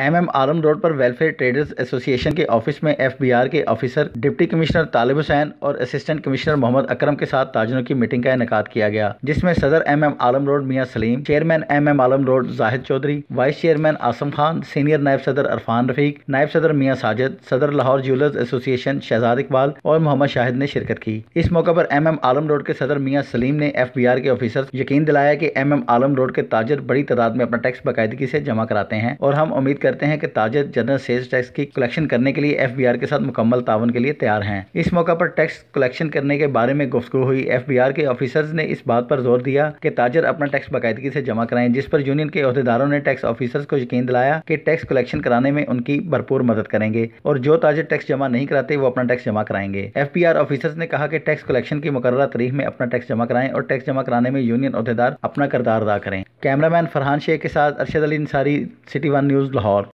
M M Alam road पर welfare traders association के office में एफ बी आर के officer deputy commissioner Talib Hussain और असिस्टेंट कमिश्नर मोहम्मद अकरम के साथ ताजनों की मीटिंग का इनका किया गया जिसमें सदर M M Alam road Mian Salim chairman M M Alam road Zahid Chaudhry vice chairman Asim Khan senior नायब सदर अरफान रफीक नायब सदर मियाँ साजिद सदर लाहौर ज्वेलर्स एसोसिएशन शहजाद इकबाल और मोहम्मद शाहिद ने शिरकत की इस मौके पर एम एम आलम रोड के सदर मियाँ सलीम ने एफ बी आर के ऑफिसर यकीन दिलाया की एम एम आलम रोड के ताजर बड़ी तादाद में अपना टैक्स बाकायदगी से जमा कराते हैं और हम उम्मीद कर करते हैं कि ताजर जनरल सेल्स टैक्स की कलेक्शन करने के लिए एफ के साथ मुकम्मल तावन के लिए तैयार हैं इस मौका पर टैक्स कलेक्शन करने के बारे में गुफ्तु हुई एफ के ऑफिसर्स ने इस बात पर जोर दिया कि ताजर अपना टैक्स बाकायदगी से जमा कराएं जिस पर यूनियन के अहदेदारों ने टैक्स ऑफिसर्स को यकीन दिलाया कि टैक्स कलेक्शन कराने में उनकी भरपूर मदद करेंगे और जो ताजर टैक्स जमा नहीं कराते वो अपना टैक्स जमा कराएंगे एफ ऑफिसर्स ने कहा कि टैक्स कलेक्शन की मुकर्रा तारीख में अपना टैक्स जमा कराएं और टैक्स जमा कराने में यूनियन अहदेदार अपना करदार अदा करें कैमरामैन फरहान शेख के साथ Arshad Ali Ansari city one news Lahore